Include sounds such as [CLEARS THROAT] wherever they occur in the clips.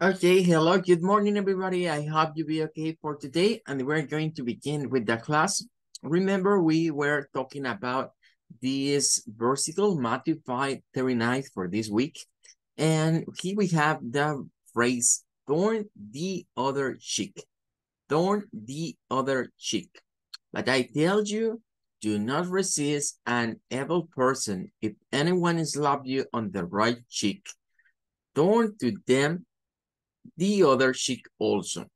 Okay, hello, good morning, everybody. I hope you be okay for today, and we're going to begin with the class. Remember, we were talking about this versatile Matthew 5, 39 for this week, and here we have the phrase, "thorn the other cheek, Thorn the other cheek. But I tell you, do not resist an evil person. If anyone slaps you on the right cheek, turn to them the other chick also.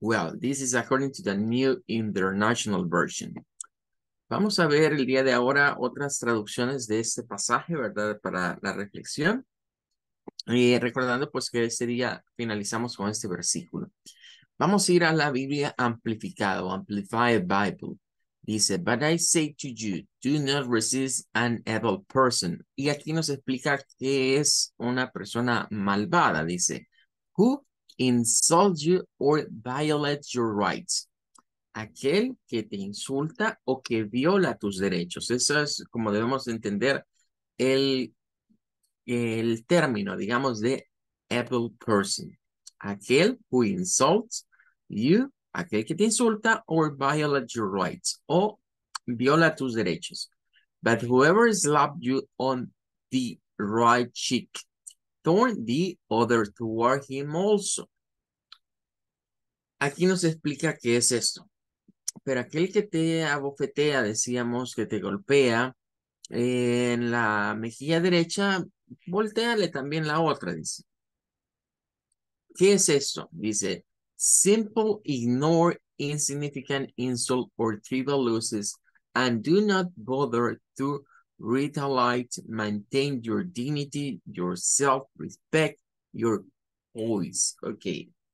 Well, this is according to the new international version. Vamos a ver el día de ahora otras traducciones de este pasaje, ¿verdad? Para la reflexión. Y recordando pues que este día finalizamos con este versículo. Vamos a ir a la Biblia amplificada o Amplified Bible. Dice, but I say to you, do not resist an evil person. Y aquí nos explica qué es una persona malvada. Dice, Who insults you or violates your rights. Aquel que te insulta o que viola tus derechos. Eso es como debemos entender el, el término, digamos, de able person. Aquel who insults you, aquel que te insulta or violates your rights o viola tus derechos. But whoever slapped you on the right cheek, the other toward him also. Aquí nos explica qué es esto. Pero aquel que te abofetea, decíamos que te golpea en la mejilla derecha, volteale también la otra, dice. ¿Qué es esto? Dice, simple, ignore insignificant insult or trivial losses and do not bother to read light, maintain your dignity, your self-respect, your voice. Ok,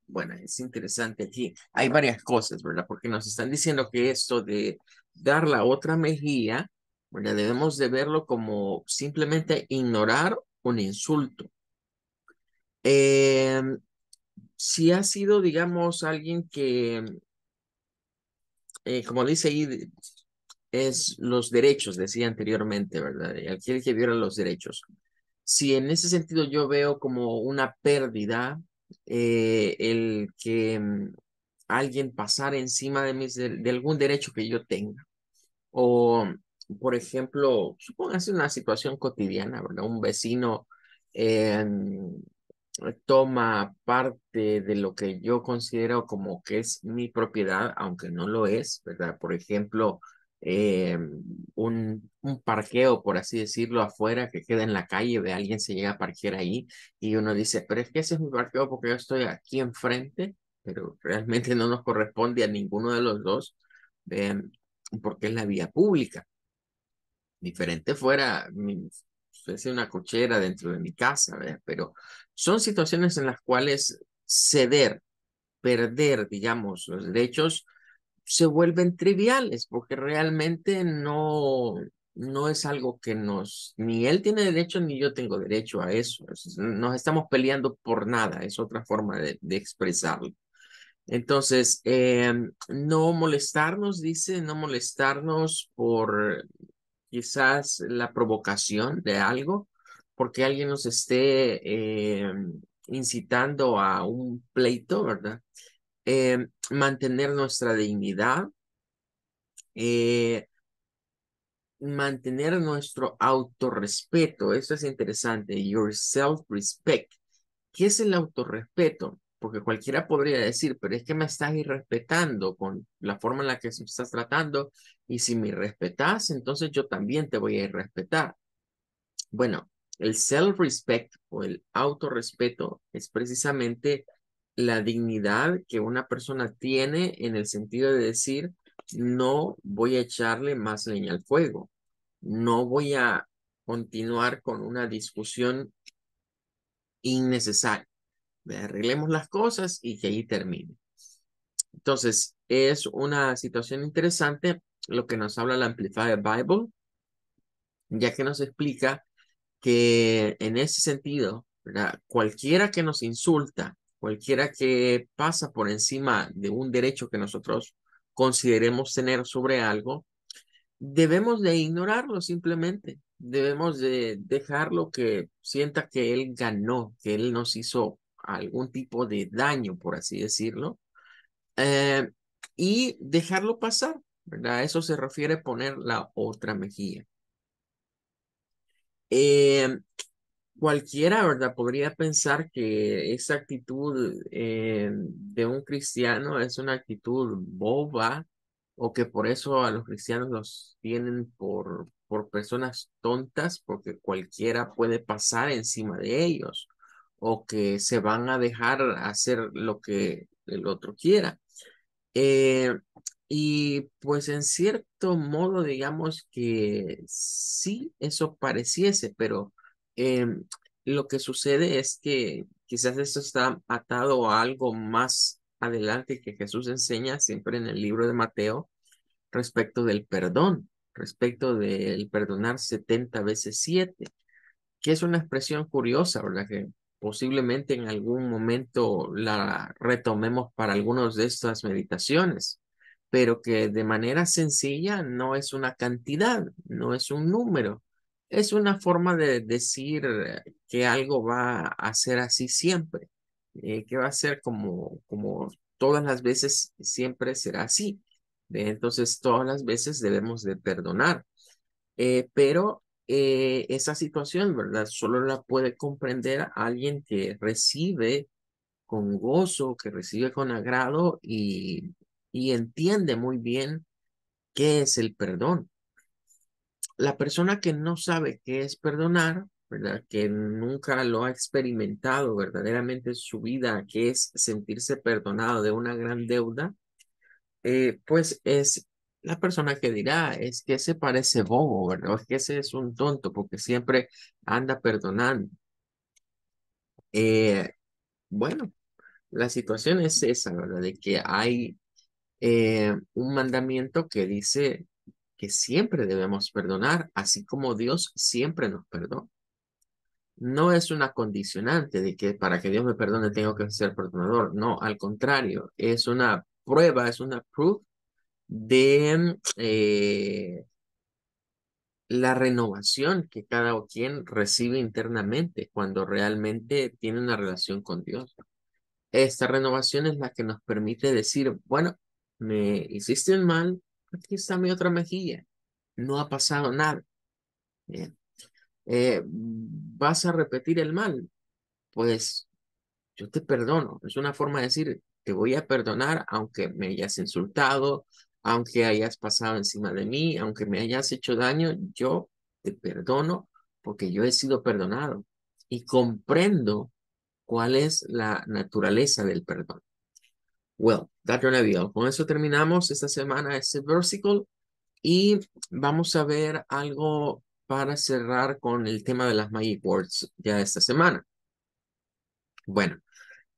bueno, es interesante aquí. Hay varias cosas, ¿verdad? Porque nos están diciendo que esto de dar la otra mejilla, ¿verdad? Debemos de verlo como simplemente ignorar un insulto. Em, si ha sido, digamos, alguien que, eh, como dice ahí, es los derechos, decía anteriormente, ¿verdad? Y aquel que viola los derechos. Si en ese sentido yo veo como una pérdida eh, el que mm, alguien pasara encima de, mis, de, algún derecho que yo tenga. O, por ejemplo, supóngase una situación cotidiana, ¿verdad? Un vecino eh, toma parte de lo que yo considero como que es mi propiedad, aunque no lo es, ¿verdad? Por ejemplo, eh, un, un, parqueo, por así decirlo, afuera que queda en la calle, de alguien se llega a parquear ahí y uno dice, pero es que ese es mi parqueo porque yo estoy aquí enfrente, pero realmente no nos corresponde a ninguno de los dos eh, porque es la vía pública. Diferente fuera es una cochera dentro de mi casa, pero son situaciones en las cuales ceder, perder, digamos, los derechos se vuelven triviales porque realmente no, no es algo que nos, ni él tiene derecho ni yo tengo derecho a eso. Nos estamos peleando por nada, es otra forma de, expresarlo. Entonces, em, no molestarnos, dice, no molestarnos por quizás la provocación de algo, porque alguien nos esté em, incitando a un pleito, ¿verdad? Eh, mantener nuestra dignidad, eh, mantener nuestro autorrespeto. Eso es interesante, your self-respect. ¿Qué es el autorrespeto? Porque cualquiera podría decir, pero es que me estás irrespetando con la forma en la que me estás tratando y si me respetas, entonces yo también te voy a irrespetar. Bueno, el self-respect o el autorrespeto es precisamente la dignidad que una persona tiene en el sentido de decir, no voy a echarle más leña al fuego, no voy a continuar con una discusión innecesaria. Arreglemos las cosas y que ahí termine. Entonces, es una situación interesante lo que nos habla la Amplified Bible, ya que nos explica que en ese sentido, ¿verdad? cualquiera que nos insulta, Cualquiera que pasa por encima de un derecho que nosotros consideremos tener sobre algo, debemos de ignorarlo simplemente. Debemos de dejarlo que sienta que él ganó, que él nos hizo algún tipo de daño, por así decirlo, eh, y dejarlo pasar, ¿verdad? A eso se refiere poner la otra mejilla. Eh, cualquiera, ¿verdad? Podría pensar que esa actitud eh, de un cristiano es una actitud boba o que por eso a los cristianos los tienen por, por personas tontas porque cualquiera puede pasar encima de ellos o que se van a dejar hacer lo que el otro quiera. Eh, y pues en cierto modo digamos que sí, eso pareciese, pero Em, lo que sucede es que quizás esto está atado a algo más adelante que Jesús enseña siempre en el libro de Mateo respecto del perdón, respecto del perdonar 70 veces 7, que es una expresión curiosa, ¿verdad? Que posiblemente en algún momento la retomemos para algunas de estas meditaciones, pero que de manera sencilla no es una cantidad, no es un número, es una forma de decir eh, que algo va a ser así siempre, eh, que va a ser como, como todas las veces siempre será así. entonces, todas las veces debemos de perdonar. Eh, pero esa situación, ¿verdad? Solo la puede comprender alguien que recibe con gozo, que recibe con agrado y entiende muy bien qué es el perdón la persona que no sabe qué es perdonar, ¿verdad? Que nunca lo ha experimentado verdaderamente en su vida, que es sentirse perdonado de una gran deuda, eh, pues es la persona que dirá, es que se parece bobo, ¿verdad? es que ese es un tonto porque siempre anda perdonando. Eh, bueno, la situación es esa, ¿verdad? De que hay eh, un mandamiento que dice siempre debemos perdonar, así como Dios siempre nos perdona. No es una condicionante de que para que Dios me perdone tengo que ser perdonador. No, al contrario, es una prueba, es una proof de eh, la renovación que cada quien recibe internamente cuando realmente tiene una relación con Dios. Esta renovación es la que nos permite decir, bueno, me hiciste un mal, aquí está mi otra mejilla. No ha pasado nada. Bien. Eh, ¿Vas a repetir el mal? Pues yo te perdono. Es una forma de decir, te voy a perdonar aunque me hayas insultado, aunque hayas pasado encima de mí, aunque me hayas hecho daño, yo te perdono porque yo he sido perdonado y comprendo cuál es la naturaleza del perdón. Bueno, con eso terminamos esta semana este versículo y vamos a ver algo para cerrar con el tema de las magic words ya esta semana. Bueno,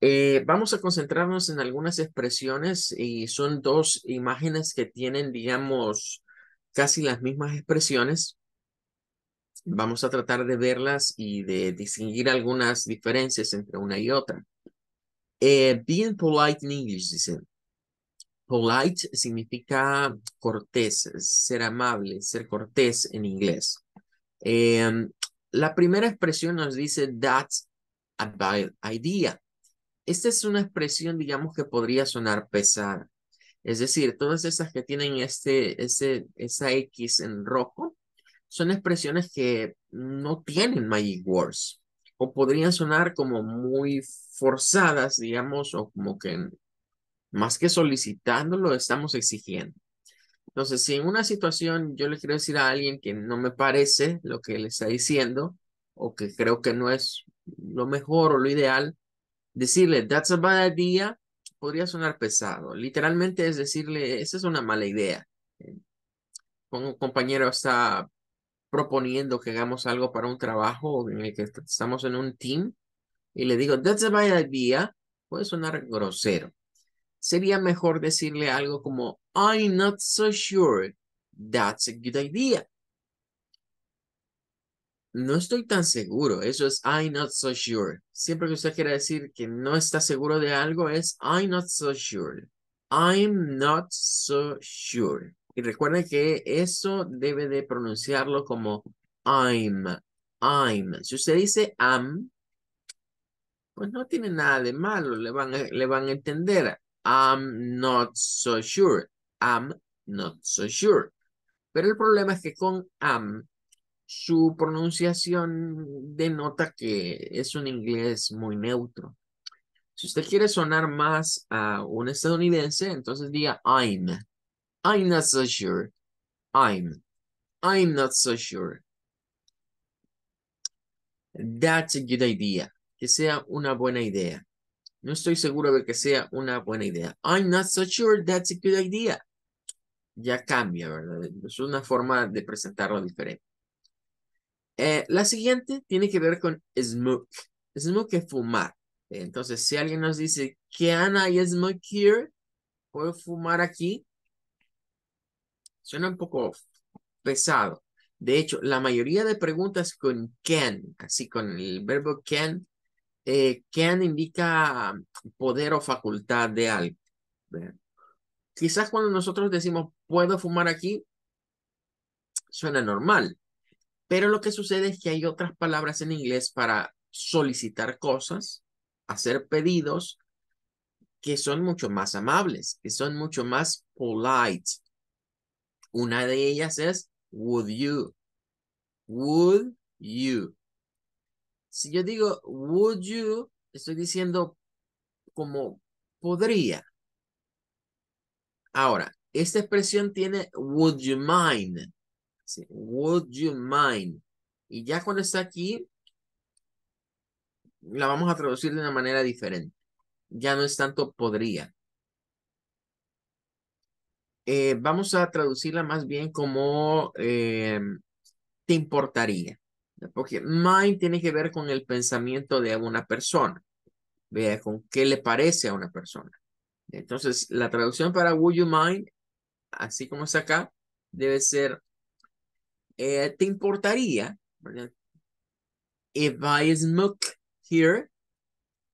eh, vamos a concentrarnos en algunas expresiones y son dos imágenes que tienen, digamos, casi las mismas expresiones. Vamos a tratar de verlas y de distinguir algunas diferencias entre una y otra. Eh, being polite in English, dicen. Polite significa cortés, ser amable, ser cortés en inglés. Em, la primera expresión nos dice that's a bad idea. Esta es una expresión, digamos, que podría sonar pesada. Es decir, todas esas que tienen este, ese, esa X en rojo son expresiones que no tienen magic words o podrían sonar como muy forzadas, digamos, o como que más que solicitándolo, estamos exigiendo. Entonces, si en una situación yo le quiero decir a alguien que no me parece lo que le está diciendo, o que creo que no es lo mejor o lo ideal, decirle, that's a bad idea, podría sonar pesado. Literalmente es decirle, esa es una mala idea. Un eh, compañero está proponiendo que hagamos algo para un trabajo en el que estamos en un team y le digo, that's a bad idea, puede sonar grosero. Sería mejor decirle algo como, I'm not so sure that's a good idea. No estoy tan seguro, eso es I'm not so sure. Siempre que usted quiera decir que no está seguro de algo es I'm not so sure. I'm not so sure. Y recuerden que eso debe de pronunciarlo como I'm, I'm. Si usted dice am, pues no tiene nada de malo, le van a, le van a entender. I'm not so sure. I'm not so sure. Pero el problema es que con am su pronunciación denota que es un inglés muy neutro. Si usted quiere sonar más a un estadounidense, entonces diga I'm. I'm not so sure. I'm. I'm not so sure. That's a good idea. Que sea una buena idea. No estoy seguro de que sea una buena idea. I'm not so sure that's a good idea. Ya cambia, ¿verdad? Es una forma de presentarlo diferente. Eh, la siguiente tiene que ver con smoke. Smoke es fumar. Entonces, si alguien nos dice, can I smoke here? ¿Puedo fumar aquí? Suena un poco pesado. De hecho, la mayoría de preguntas con can, así con el verbo can, eh, can indica poder o facultad de algo. Quizás cuando nosotros decimos puedo fumar aquí, suena normal, pero lo que sucede es que hay otras palabras en inglés para solicitar cosas, hacer pedidos, que son mucho más amables, que son mucho más polite, una de ellas es would you. Would you. Si yo digo would you, estoy diciendo como podría. Ahora, esta expresión tiene would you mind. would you mind. Y ya cuando está aquí, la vamos a traducir de una manera diferente. Ya no es tanto podría. Eh, vamos a traducirla más bien como eh, te importaría. Porque mind tiene que ver con el pensamiento de una persona. Vea, con qué le parece a una persona. Entonces, la traducción para would you mind, así como está acá, debe ser, eh, ¿te importaría? ¿verdad? If I smoke here,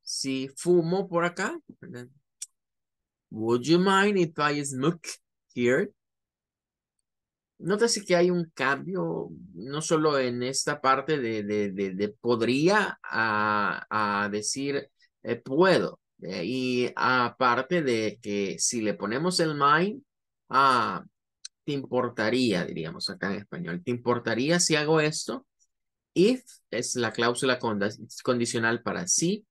si fumo por acá, would you mind if I smoke Here. Nótese que hay un cambio, no solo en esta parte de, de, podría a, decir eh, puedo. Eh, y aparte de que si le ponemos el mind, ah, te importaría, diríamos acá en español, te importaría si hago esto. If es la cláusula condicional para sí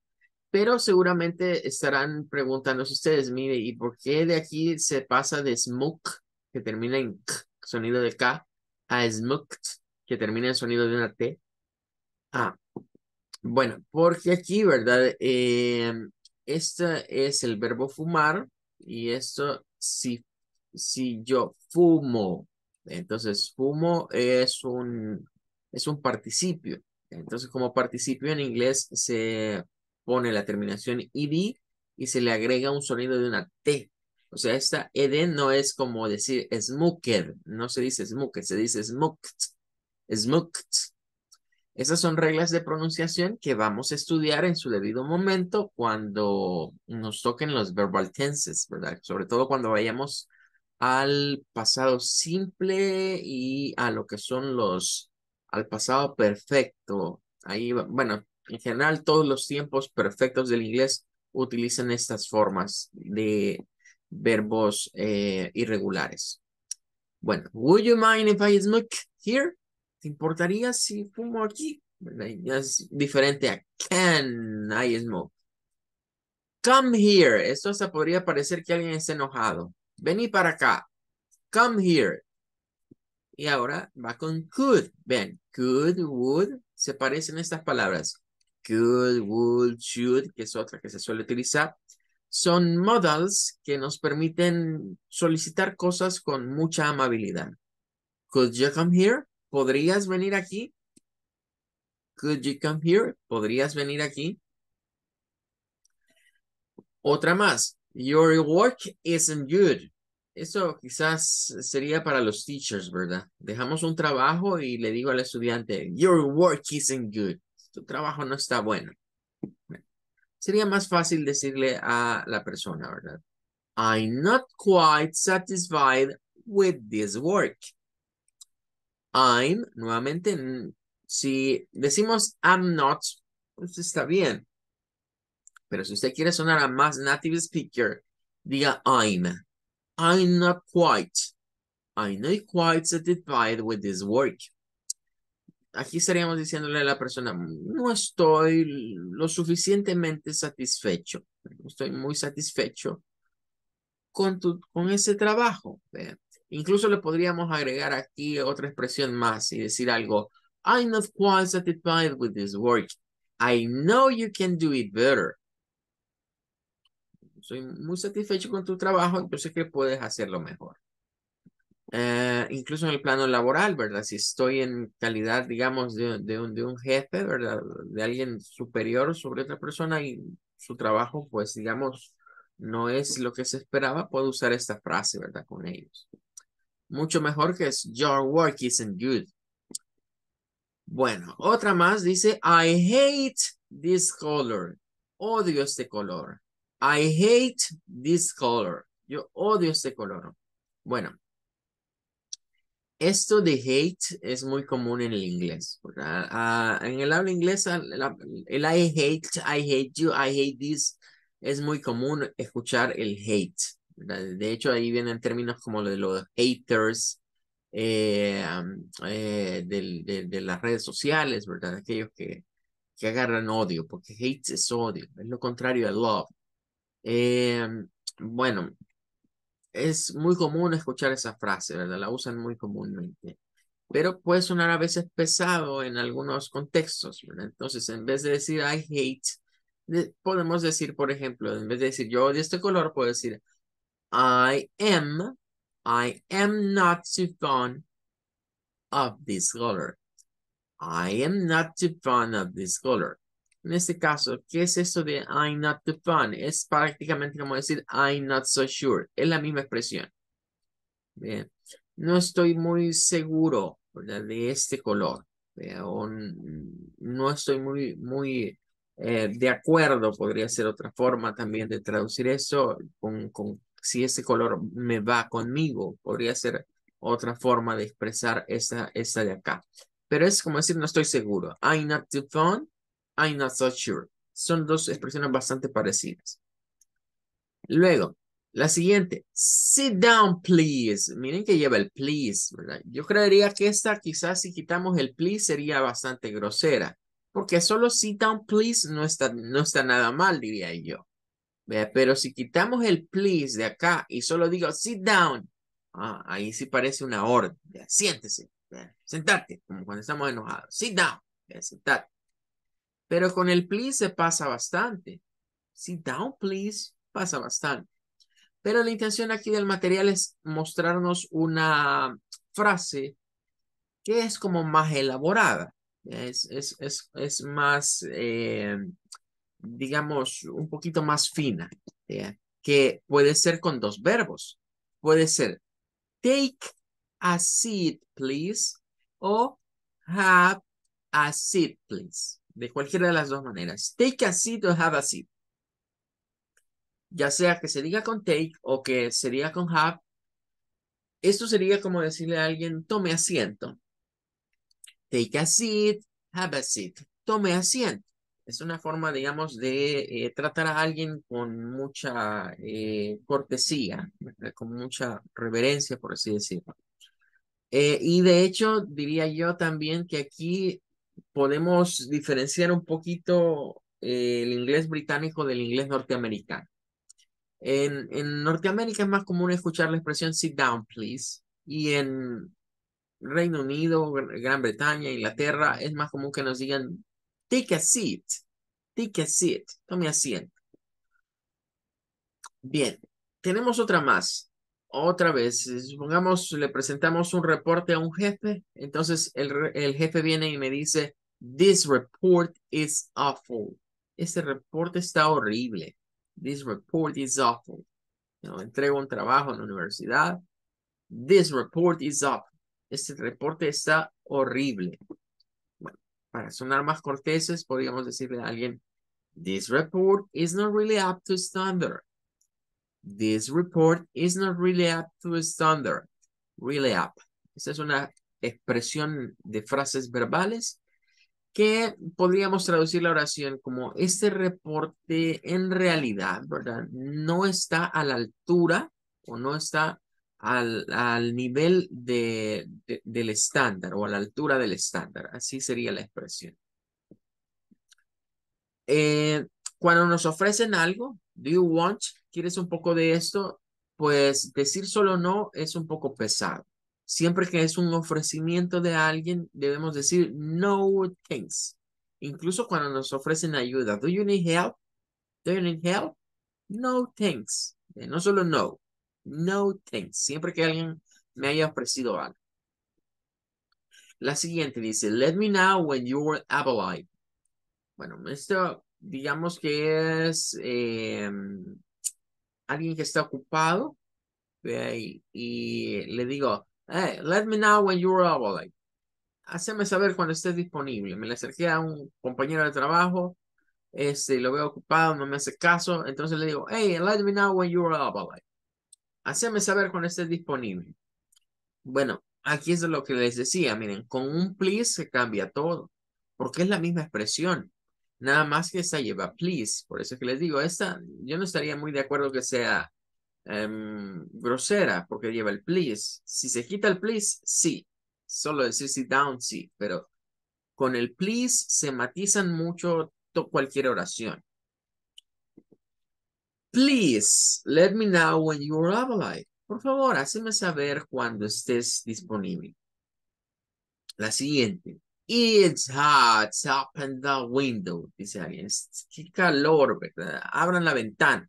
pero seguramente estarán preguntándose ustedes, mire, ¿y por qué de aquí se pasa de smoke, que termina en k, sonido de K, a smoked, que termina en sonido de una T? Ah, bueno, porque aquí, ¿verdad? este es el verbo fumar y esto si, si yo fumo, entonces fumo es un, es un participio. Entonces como participio en inglés se pone la terminación id y se le agrega un sonido de una T. O sea, esta ed no es como decir smoked, no se dice smoked, se dice smoked, smoked. Esas son reglas de pronunciación que vamos a estudiar en su debido momento cuando nos toquen los verbal tenses, ¿verdad? Sobre todo cuando vayamos al pasado simple y a lo que son los, al pasado perfecto. Ahí, bueno, en general, todos los tiempos perfectos del inglés utilizan estas formas de verbos eh, irregulares. Bueno, would you mind if I smoke here? ¿Te importaría si fumo aquí? Es diferente a can I smoke. Come here. Esto hasta podría parecer que alguien está enojado. Vení para acá. Come here. Y ahora va con could. Ven, could, would. Se parecen estas palabras could, would, should, que es otra que se suele utilizar, son models que nos permiten solicitar cosas con mucha amabilidad. Could you come here? ¿Podrías venir aquí? Could you come here? ¿Podrías venir aquí? Otra más. Your work isn't good. Eso quizás sería para los teachers, ¿verdad? Dejamos un trabajo y le digo al estudiante, your work isn't good tu trabajo no está bueno. Sería más fácil decirle a la persona, ¿verdad? I'm not quite satisfied with this work. I'm, nuevamente, si decimos I'm not, pues está bien. Pero si usted quiere sonar a más native speaker, diga I'm. I'm not quite. I'm not quite satisfied with this work aquí estaríamos diciéndole a la persona, no estoy lo suficientemente satisfecho, estoy muy satisfecho con, con ese trabajo. Incluso le podríamos agregar aquí otra expresión más y decir algo, I'm not quite satisfied with this work. I know you can do it better. Soy muy satisfecho con tu trabajo, yo sé que puedes hacerlo mejor. Eh, incluso en el plano laboral, ¿verdad? Si estoy en calidad, digamos, de, un, de un jefe, ¿verdad? De alguien superior sobre otra persona y su trabajo, pues, digamos, no es lo que se esperaba, puedo usar esta frase, ¿verdad? Con ellos. Mucho mejor que es, your work isn't good. Bueno, otra más dice, I hate this color. Odio este color. I hate this color. Yo odio este color. Bueno, esto de hate es muy común en el inglés. Ah, en el habla inglesa, el, I hate, I hate you, I hate this, es muy común escuchar el hate. De hecho, ahí vienen términos como de los haters eh, eh, de, las redes sociales, ¿verdad? Aquellos que, que agarran odio, porque hate es odio, es lo contrario a love. Em, bueno, es muy común escuchar esa frase, ¿verdad? La usan muy comúnmente, pero puede sonar a veces pesado en algunos contextos, ¿verdad? Entonces, en vez de decir I hate, podemos decir, por ejemplo, en vez de decir yo odio este color, puedo decir I am, I am not too fond of this color. I am not too fond of this color. En este caso, ¿qué es esto de I'm not too fun? Es prácticamente como decir I'm not so sure. Es la misma expresión. Bien. No estoy muy seguro de este color. Eh, no estoy muy, muy eh, de acuerdo. Podría ser otra forma también de traducir eso. Con, si ese color me va conmigo. Podría ser otra forma de expresar esa, esa de acá. Pero es como decir, no estoy seguro. I'm not too fun I'm not so sure. Son dos expresiones bastante parecidas. Luego, la siguiente, sit down, please. Miren que lleva el please, ¿verdad? Yo creería que esta quizás si quitamos el please sería bastante grosera, porque solo sit down, please no está, no está nada mal, diría yo. Pero si quitamos el please de acá y solo digo sit down, ah, ahí sí parece una orden. Siéntese, sentarte, sentate, como cuando estamos enojados. Sit down, sentate. Pero con el please se pasa bastante. Si down please pasa bastante. Pero la intención aquí del material es mostrarnos una frase que es como más elaborada. Es, más, eh, digamos, un poquito más fina. Que puede ser con dos verbos. Puede ser take a seat, please. O have a seat, please de cualquiera de las dos maneras. Take a seat o have a seat. Ya sea que se diga con take o que se diga con have, esto sería como decirle a alguien, tome asiento. Take a seat, have a seat. Tome asiento. Es una forma, digamos, de eh, tratar a alguien con mucha eh, cortesía, eh, con mucha reverencia, por así decirlo. y de hecho, diría yo también que aquí podemos diferenciar un poquito eh, el inglés británico del inglés norteamericano. En, en Norteamérica es más común escuchar la expresión sit down, please. Y en Reino Unido, Gran Bretaña, Inglaterra, es más común que nos digan take a seat, take a seat, tome asiento. Bien, tenemos otra más otra vez, eh, supongamos, le presentamos un reporte a un jefe, entonces el, jefe viene y me dice, this report is awful. Este reporte está horrible. This report is awful. entrego un trabajo en la universidad. This report is awful. Este reporte está horrible. Bueno, para sonar más corteses, podríamos decirle a alguien, this report is not really up to standard. This report is not really up to standard. Really up. Esta es una expresión de frases verbales que podríamos traducir la oración como este reporte en realidad, ¿verdad? No está a la altura o no está al, al nivel de, del estándar o a la altura del estándar. Así sería la expresión. Eh, cuando nos ofrecen algo, do you want, ¿quieres un poco de esto? Pues decir solo no es un poco pesado. Siempre que es un ofrecimiento de alguien, debemos decir no thanks. Incluso cuando nos ofrecen ayuda. Do you need help? Do you need help? No thanks. Eh, no solo no. No thanks. Siempre que alguien me haya ofrecido algo. La siguiente dice, let me know when you were Bueno, esto digamos que es em, alguien que está ocupado eh, y, y le digo, hey, let me know when you're available. Haceme saber cuando estés disponible. Me le acerqué a un compañero de trabajo, este, lo veo ocupado, no me hace caso, entonces le digo, hey, let me know when you're available. Haceme saber cuando estés disponible. Bueno, aquí es lo que les decía, miren, con un please se cambia todo, porque es la misma expresión. Nada más que esta lleva please. Por eso que les digo, esta yo no estaría muy de acuerdo que sea em, grosera porque lleva el please. Si se quita el please, sí. Solo decir sit down, sí. Pero con el please se matizan mucho cualquier oración. Please, let me know when you are available. Por favor, házmelo saber cuando estés disponible. La siguiente. It's hot, open the window, dice alguien. Qué calor, ¿verdad? Abran la ventana.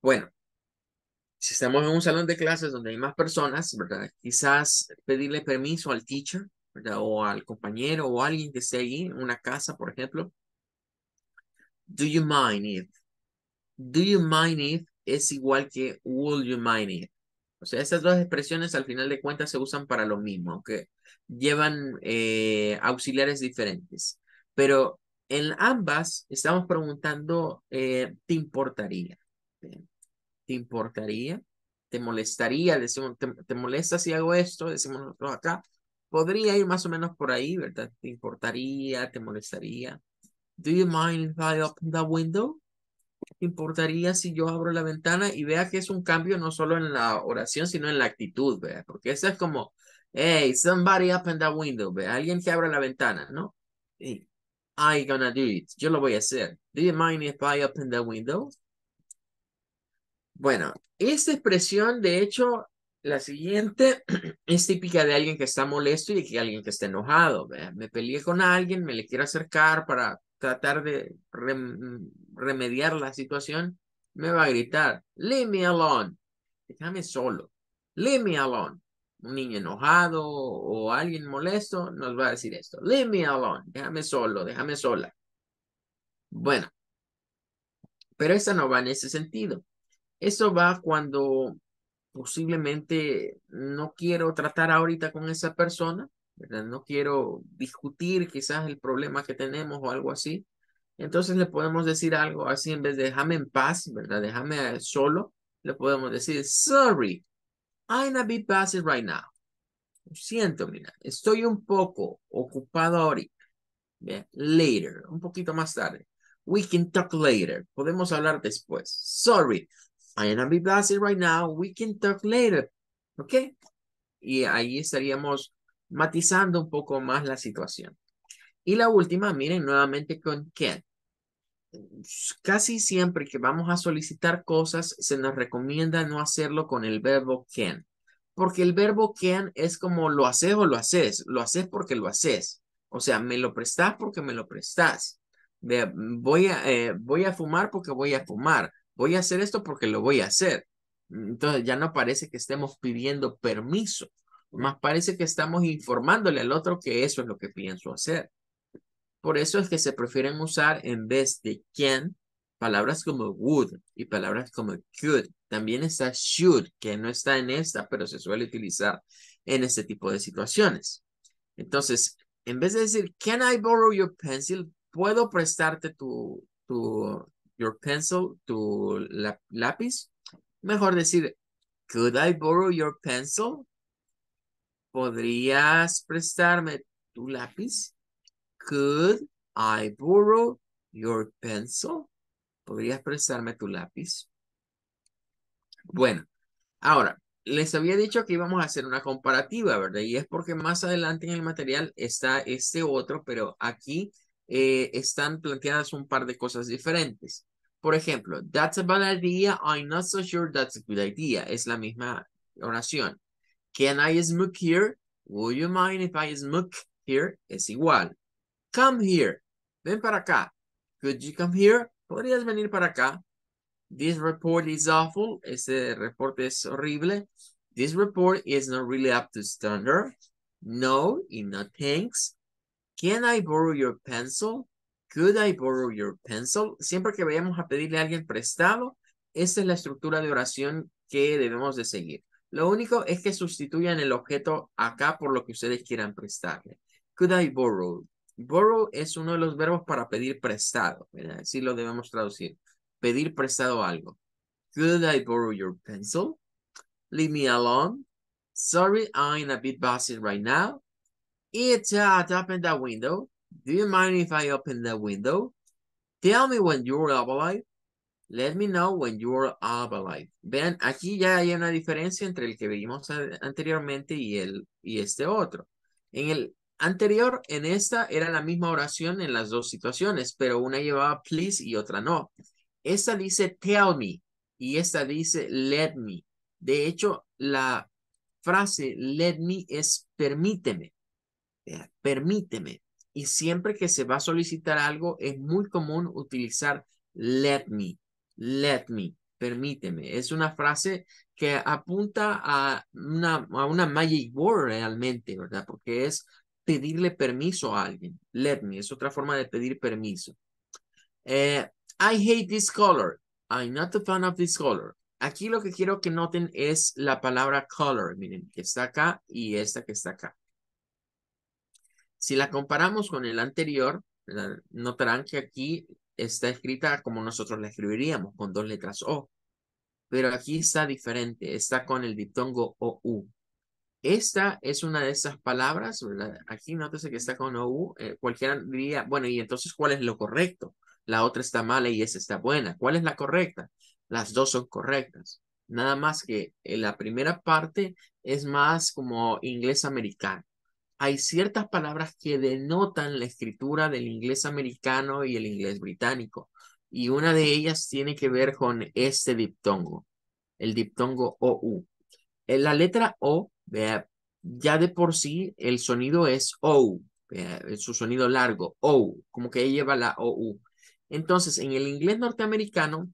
Bueno, si estamos en un salón de clases donde hay más personas, ¿verdad? Quizás pedirle permiso al teacher, ¿verdad? O al compañero o alguien que esté allí, en una casa, por ejemplo. Do you mind it? Do you mind it? es igual que will you mind it? O sea, estas dos expresiones al final de cuentas se usan para lo mismo, que llevan eh, auxiliares diferentes. Pero en ambas estamos preguntando, eh, ¿te importaría? ¿Te importaría? ¿Te molestaría? Decimos, ¿te, ¿te, molesta si hago esto? Decimos nosotros acá. Podría ir más o menos por ahí, ¿verdad? ¿Te importaría? ¿Te molestaría? ¿Do you mind if I open the window? importaría si yo abro la ventana y vea que es un cambio no solo en la oración, sino en la actitud, vea? Porque eso es como, hey, somebody in that window, vea, alguien que abra la ventana, ¿no? Hey, I gonna do it, yo lo voy a hacer. Do you mind if I open the window? Bueno, esta expresión, de hecho, la siguiente [CLEARS THROAT] es típica de alguien que está molesto y de alguien que está enojado. Me peleé con alguien, me le quiero acercar para tratar de remediar la situación, me va a gritar, leave me alone, déjame solo, leave me alone. Un niño enojado o alguien molesto nos va a decir esto, leave me alone, déjame solo, déjame sola. Bueno, pero esa no va en ese sentido. Eso va cuando posiblemente no quiero tratar ahorita con esa persona, ¿verdad? No quiero discutir quizás el problema que tenemos o algo así. Entonces le podemos decir algo así en vez de déjame en paz, ¿verdad? Déjame solo. Le podemos decir, sorry, I'm a bit busy right now. Lo siento, mira, estoy un poco ocupado ahorita. Later, un poquito más tarde. We can talk later. Podemos hablar después. Sorry, I'm a bit busy right now. We can talk later. ¿Ok? Y ahí estaríamos matizando un poco más la situación. Y la última, miren nuevamente con can. Casi siempre que vamos a solicitar cosas, se nos recomienda no hacerlo con el verbo can. Porque el verbo can es como lo haces o lo haces, lo haces porque lo haces. O sea, me lo prestas porque me lo prestas. Mm, voy a, eh, voy a fumar porque voy a fumar. Voy a hacer esto porque lo voy a hacer. Entonces ya no parece que estemos pidiendo permiso, más parece que estamos informándole al otro que eso es lo que pienso hacer. Por eso es que se prefieren usar en vez de can palabras como would y palabras como could. También está should, que no está en esta, pero se suele utilizar en este tipo de situaciones. Entonces, en vez de decir, can I borrow your pencil? ¿Puedo prestarte tu, tu your pencil, tu lápiz? Mejor decir, could I borrow your pencil? ¿Podrías prestarme tu lápiz? Could I borrow your pencil? ¿Podrías prestarme tu lápiz? Bueno, ahora, les había dicho que íbamos a hacer una comparativa, ¿verdad? Y es porque más adelante en el material está este otro, pero aquí eh, están planteadas un par de cosas diferentes. Por ejemplo, that's a bad idea, I'm not so sure that's a good idea. Es la misma oración. Can I smoke here? Would you mind if I smoke here? Es igual. Come here. Ven para acá. Could you come here? Podrías venir para acá. This report is awful. Este reporte es horrible. This report is not really up to standard. No, y no thanks. Can I borrow your pencil? Could I borrow your pencil? Siempre que vayamos a pedirle a alguien prestado, esta es la estructura de oración que debemos de seguir. Lo único es que sustituyan el objeto acá por lo que ustedes quieran prestarle. Could I borrow? Borrow es uno de los verbos para pedir prestado. Así lo debemos traducir. Pedir prestado algo. Could I borrow your pencil? Leave me alone. Sorry, I'm a bit busy right now. It's at uh, open that window. Do you mind if I open the window? Tell me when you're alive. Let me know when you're all alive. Vean, aquí ya hay una diferencia entre el que vimos anteriormente y, el, y este otro. En el anterior, en esta, era la misma oración en las dos situaciones, pero una llevaba please y otra no. Esta dice tell me y esta dice let me. De hecho, la frase let me es permíteme. permíteme. Y siempre que se va a solicitar algo, es muy común utilizar let me let me, permíteme. Es una frase que apunta a una, una magic word realmente, ¿verdad? Porque es pedirle permiso a alguien. Let me, es otra forma de pedir permiso. Eh, I hate this color. I'm not a fan of this color. Aquí lo que quiero que noten es la palabra color. Miren, que está acá y esta que está acá. Si la comparamos con el anterior, notarán que aquí está escrita como nosotros la escribiríamos, con dos letras O. Pero aquí está diferente, está con el diptongo OU. Esta es una de esas palabras, Aquí nótese que está con OU. Eh, cualquiera diría, bueno, ¿y entonces cuál es lo correcto? La otra está mala y esa está buena. ¿Cuál es la correcta? Las dos son correctas. Nada más que eh, la primera parte es más como inglés americano hay ciertas palabras que denotan la escritura del inglés americano y el inglés británico. Y una de ellas tiene que ver con este diptongo, el diptongo OU. En eh, la letra O, ya de por sí, el sonido es O, su sonido largo, O, como que lleva la OU. Entonces, en el inglés norteamericano,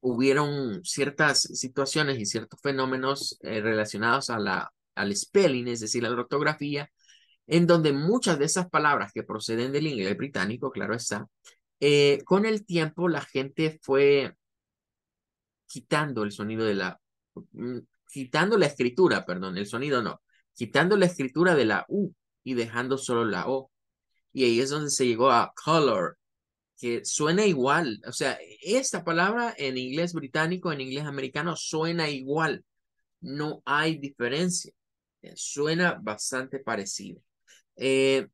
hubieron ciertas situaciones y ciertos fenómenos eh, relacionados a la al spelling, es decir, a la ortografía, en donde muchas de esas palabras que proceden del inglés británico, claro está, eh, con el tiempo la gente fue quitando el sonido de la, mm, quitando la escritura, perdón, el sonido no, quitando la escritura de la U y dejando solo la O. Y ahí es donde se llegó a color, que suena igual, o sea, esta palabra en inglés británico, en inglés americano, suena igual, no hay diferencia. Suena bastante parecido. Eh,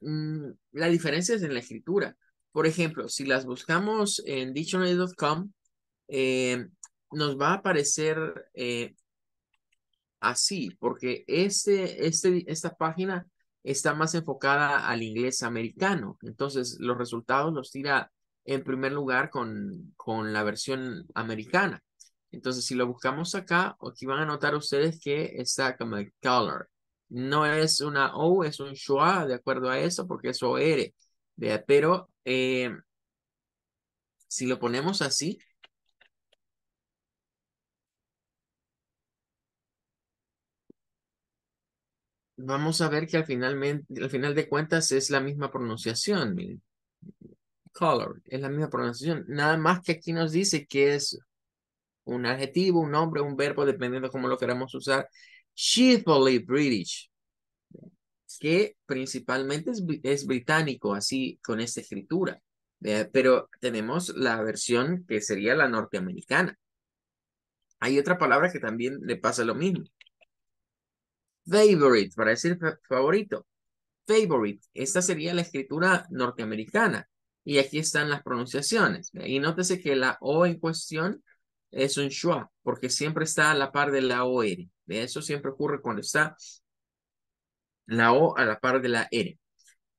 mm, la diferencia es en la escritura. Por ejemplo, si las buscamos en dictionary.com, eh, nos va a aparecer eh, así, porque este, este, esta página está más enfocada al inglés americano. Entonces, los resultados los tira en primer lugar con la versión americana. Entonces, si lo buscamos acá, aquí van a notar ustedes que está como el color. No es una O, es un schwa, de acuerdo a eso, porque es OR. ¿vea? Pero eh, si lo ponemos así, vamos a ver que al, al final de cuentas es la misma pronunciación. Color, es la misma pronunciación. Nada más que aquí nos dice que es un adjetivo, un nombre, un verbo, dependiendo de cómo lo queramos usar. Chiefly British, que principalmente es, británico, así con esta escritura. pero tenemos la versión que sería la norteamericana. Hay otra palabra que también le pasa lo mismo. Favorite, para decir favorito. Favorite, esta sería la escritura norteamericana. Y aquí están las pronunciaciones. Y nótese que la O en cuestión es un schwa, porque siempre está a la par de la OR. Eso siempre ocurre cuando está la O a la par de la R.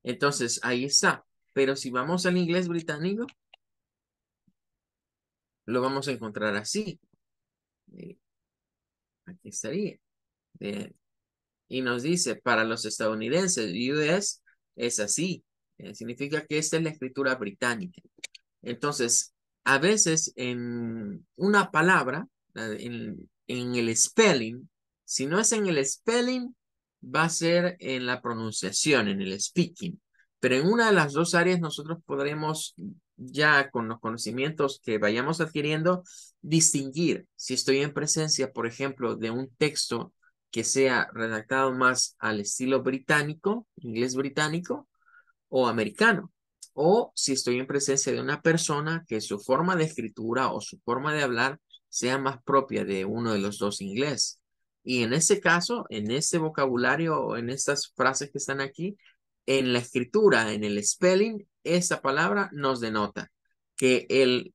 Entonces, ahí está. Pero si vamos al inglés británico, lo vamos a encontrar así. Eh, aquí estaría. Y nos dice, para los estadounidenses, US es así. Eh, significa que esta es la escritura británica. Entonces, a veces en una palabra, eh, en, el spelling, si no es en el spelling, va a ser en la pronunciación, en el speaking. Pero en una de las dos áreas nosotros podremos ya con los conocimientos que vayamos adquiriendo, distinguir si estoy en presencia, por ejemplo, de un texto que sea redactado más al estilo británico, inglés británico o americano o si estoy en presencia de una persona que su forma de escritura o su forma de hablar sea más propia de uno de los dos inglés. Y en ese caso, en este vocabulario o en estas frases que están aquí, en la escritura, en el spelling, esa palabra nos denota que el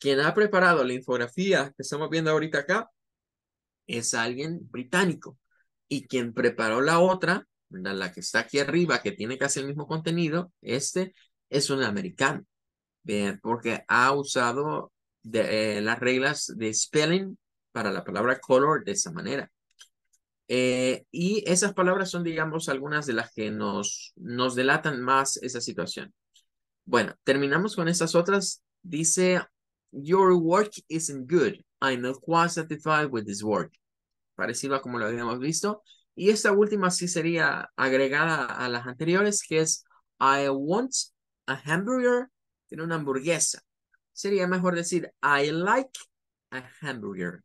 quien ha preparado la infografía que estamos viendo ahorita acá es alguien británico y quien preparó la otra, la que está aquí arriba que tiene casi el mismo contenido, este es un americano, bien, porque ha usado eh, las reglas de spelling para la palabra color de esa manera. Eh, y esas palabras son, digamos, algunas de las que nos, nos delatan más esa situación. Bueno, terminamos con estas otras. Dice, your work isn't good. I'm not quite satisfied with this work. Parecido a como lo habíamos visto. Y esta última sí sería agregada a las anteriores, que es, I want a hamburger, tiene una hamburguesa. Sería mejor decir, I like a hamburger.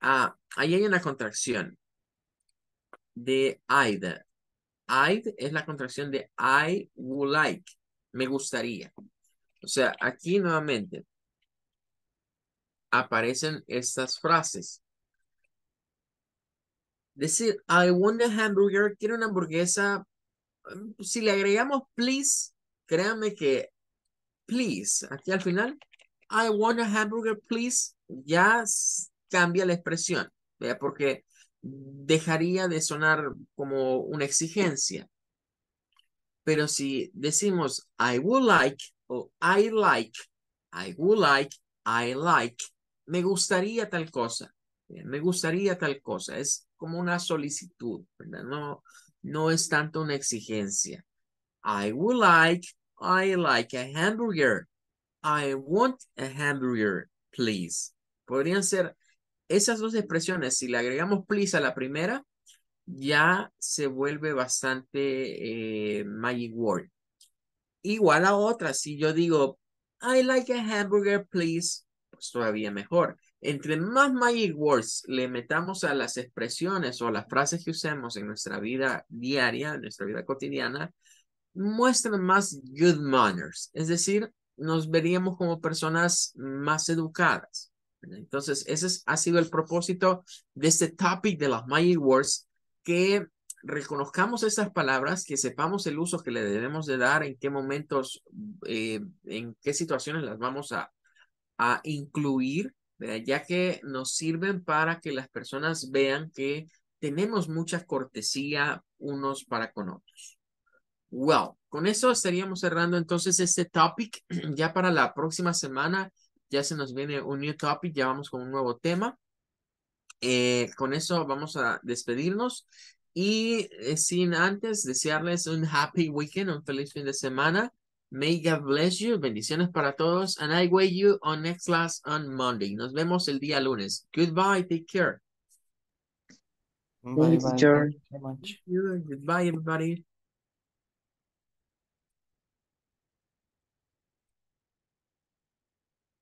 Ah, ahí hay una contracción de I'd. I'd es la contracción de I would like, me gustaría. O sea, aquí nuevamente aparecen estas frases. Decir, I want a hamburger, quiero una hamburguesa. Mm, si le agregamos please, créanme que, please, aquí al final, I want a hamburger, please, ya cambia la expresión, ¿vea? porque dejaría de sonar como una exigencia. Pero si decimos I would like o I like, I would like, I like, me gustaría tal cosa, me gustaría tal cosa, es como una solicitud, No, no es tanto una exigencia. I would like, I like a hamburger. I want a hamburger, please. Podrían ser esas dos expresiones. Si le agregamos please a la primera, ya se vuelve bastante eh, magic word. Igual a otra, si yo digo, I like a hamburger, please, pues todavía mejor. Entre más magic words le metamos a las expresiones o a las frases que usemos en nuestra vida diaria, en nuestra vida cotidiana, muestran más good manners, es decir, nos veríamos como personas más educadas. Entonces, ese ha sido el propósito de este topic de las my Words, que reconozcamos esas palabras, que sepamos el uso que le debemos de dar, en qué momentos, eh, en qué situaciones las vamos a, a incluir, ya que nos sirven para que las personas vean que tenemos mucha cortesía unos para con otros. Well, con eso estaríamos cerrando entonces este topic. [CLEARS THROAT] Ya para la próxima semana ya se nos viene un new topic, ya vamos con un nuevo tema. Eh, con eso vamos a despedirnos y eh, sin antes desearles un happy weekend, un feliz fin de semana. May God bless you. Bendiciones para todos. And I wait you on next class on Monday. Nos vemos el día lunes. Goodbye. Take care. Bye, bye. Goodbye, everybody.